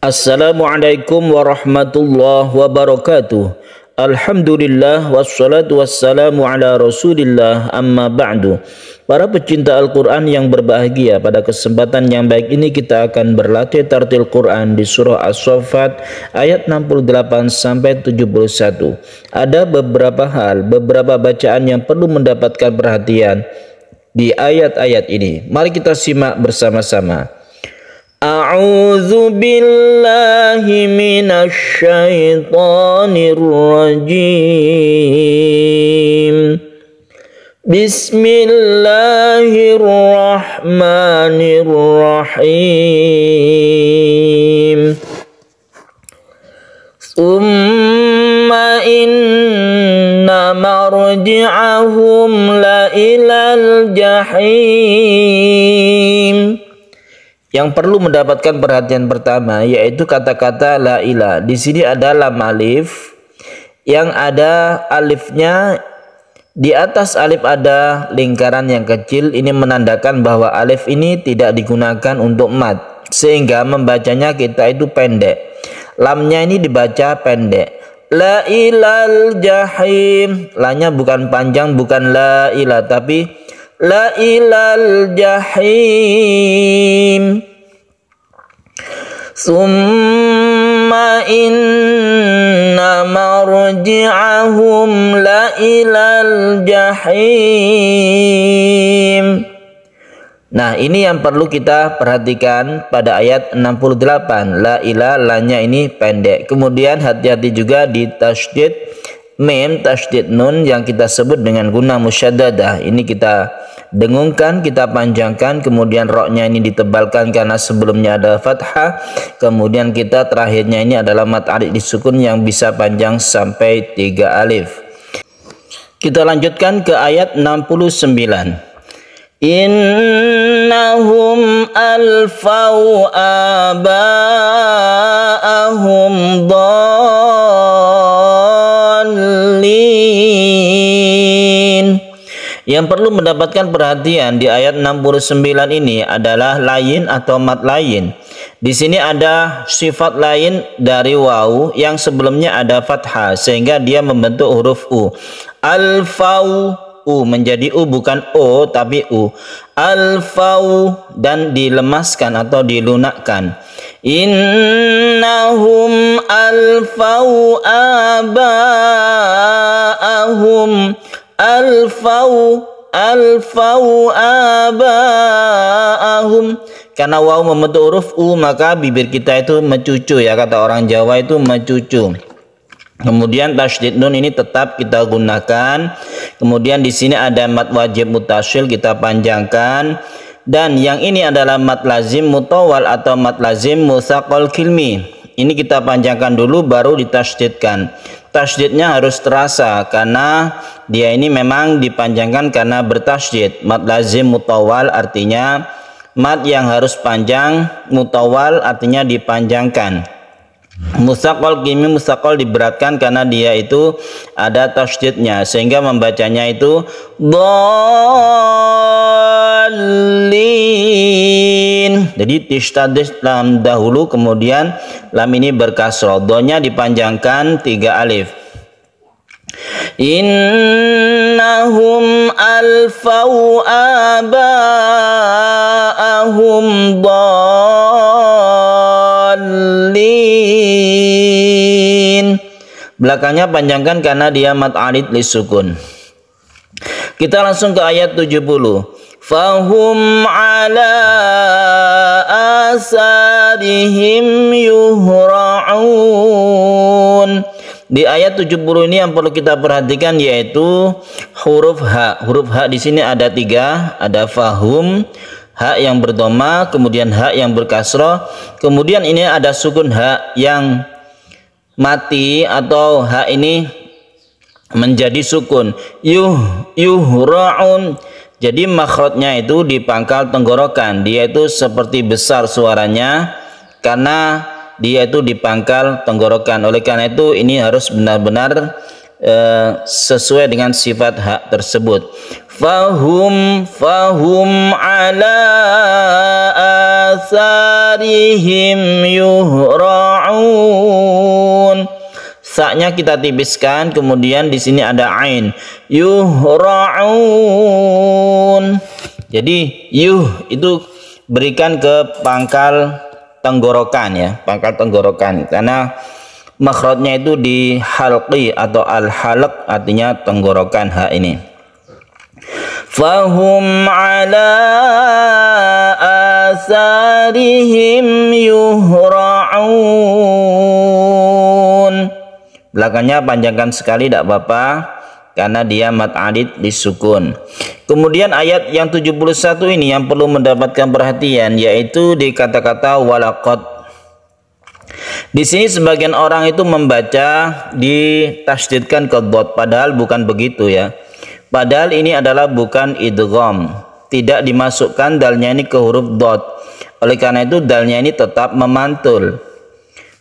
Assalamualaikum warahmatullahi wabarakatuh. Alhamdulillah wassalatu wassalamu ala rasulillah amma ba'du. Para pecinta Al-Quran yang berbahagia pada kesempatan yang baik ini kita akan berlatih tartil Quran di surah As-Sofat ayat 68 sampai 71. Ada beberapa hal, beberapa bacaan yang perlu mendapatkan perhatian di ayat-ayat ini. Mari kita simak bersama-sama. أعوذ بالله من الشيطان الرجيم بسم الله الرحمن الرحيم ثم إن مرجعهم لإلى الجحيم yang perlu mendapatkan perhatian pertama yaitu kata-kata la ila. Di sini ada lam alif yang ada alifnya di atas alif ada lingkaran yang kecil ini menandakan bahwa alif ini tidak digunakan untuk mat sehingga membacanya kita itu pendek. Lamnya ini dibaca pendek. La ilal jahim. Lanya bukan panjang bukan la ila, tapi la ilal jahim summa inna marji'ahum la ilal jahim Nah ini yang perlu kita perhatikan pada ayat 68 La lanya ini pendek Kemudian hati-hati juga di tasjid mim tasdid nun yang kita sebut dengan guna musyaddadah ini kita dengungkan kita panjangkan kemudian roknya ini ditebalkan karena sebelumnya ada fathah kemudian kita terakhirnya ini adalah mat adik disukun yang bisa panjang sampai tiga alif kita lanjutkan ke ayat 69 Innahum alfau abaa Yang perlu mendapatkan perhatian di ayat 69 ini adalah lain atau mat lain. Di sini ada sifat lain dari wau yang sebelumnya ada fathah sehingga dia membentuk huruf u. Al-fau u menjadi u bukan o tapi u. Al-fau dan dilemaskan atau dilunakkan. Innahum al-fau abaahum alfau alfau abaahum karena waw membentuk huruf u maka bibir kita itu mencucu ya kata orang Jawa itu mencucu kemudian tasdid nun ini tetap kita gunakan kemudian di sini ada mat wajib mutasil kita panjangkan dan yang ini adalah mat lazim mutawal atau mat lazim musaqal kilmi ini kita panjangkan dulu baru ditasjidkan. Tasjidnya harus terasa karena dia ini memang dipanjangkan karena bertasjid. Mad lazim mutawal artinya mat yang harus panjang, mutawal artinya dipanjangkan. Musakol kimi musakol diberatkan karena dia itu ada tasjidnya sehingga membacanya itu dolin. Jadi tishtadis lam dahulu kemudian lam ini berkasro. Donya dipanjangkan tiga alif. Innahum alfau abahum dolin mutadin. Belakangnya panjangkan karena dia mat li sukun. Kita langsung ke ayat 70. Fahum ala asadihim yuhra'un. Di ayat 70 ini yang perlu kita perhatikan yaitu huruf H. Huruf H di sini ada tiga, ada fahum, Hak yang berdoma, kemudian hak yang berkasroh, kemudian ini ada sukun hak yang mati atau hak ini menjadi sukun. Yuh yuhraun. Jadi makrotnya itu di pangkal tenggorokan. Dia itu seperti besar suaranya karena dia itu di pangkal tenggorokan. Oleh karena itu ini harus benar-benar eh, sesuai dengan sifat hak tersebut fahum fahum ala asarihim yuhra'un Saatnya kita tipiskan kemudian di sini ada ain yuhra'un jadi yuh itu berikan ke pangkal tenggorokan ya pangkal tenggorokan karena makhrajnya itu di halqi atau al halq artinya tenggorokan ha ini فهم على آثارهم yuhra'un belakangnya panjangkan sekali tidak apa karena dia mat adit disukun kemudian ayat yang 71 ini yang perlu mendapatkan perhatian yaitu di kata-kata walakot di sini sebagian orang itu membaca ditasdidkan ke bot padahal bukan begitu ya Padahal ini adalah bukan idgham. Tidak dimasukkan dalnya ini ke huruf dot. Oleh karena itu dalnya ini tetap memantul.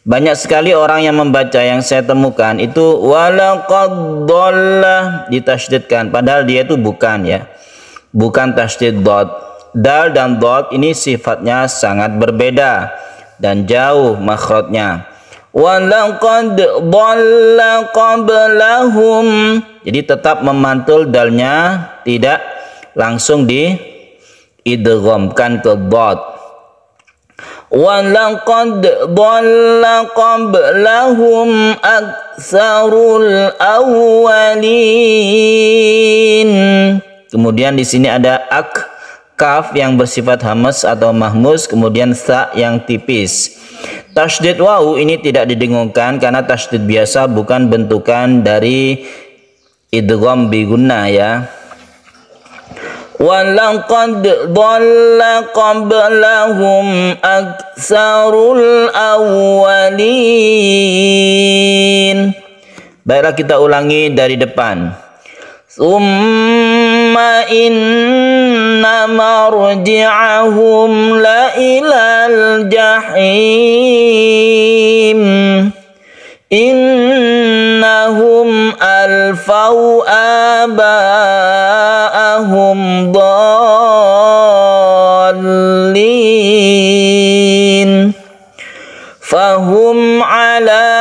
Banyak sekali orang yang membaca yang saya temukan itu walaqad ditasydidkan padahal dia itu bukan ya. Bukan tasydid dot. Dal dan dot ini sifatnya sangat berbeda dan jauh makhrajnya walaqad dhalla qablahum jadi tetap memantul dalnya tidak langsung di idghamkan ke dhad walaqad dhalla qablahum aktsarul awwalin kemudian di sini ada ak kaf yang bersifat hamas atau mahmus kemudian sa yang tipis Tasdid wau ini tidak didengungkan karena tasdid biasa bukan bentukan dari idgham bi gunna ya. qad dhalla qablahum aktsarul awwalin. Baiklah kita ulangi dari depan. Summa in مرجعهم لإلى الجحيم إنهم ألفوا آباءهم ضالين فهم على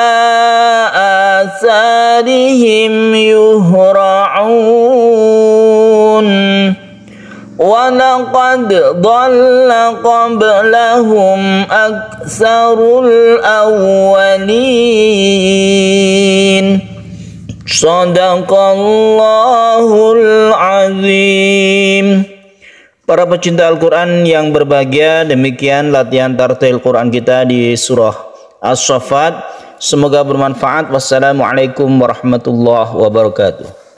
آثارهم يهرعون ولقد ضل قبلهم أكثر الأولين صدق الله العظيم Para pecinta Al-Quran yang berbahagia, demikian latihan tartil Quran kita di surah As-Safat. Semoga bermanfaat. Wassalamualaikum warahmatullahi wabarakatuh.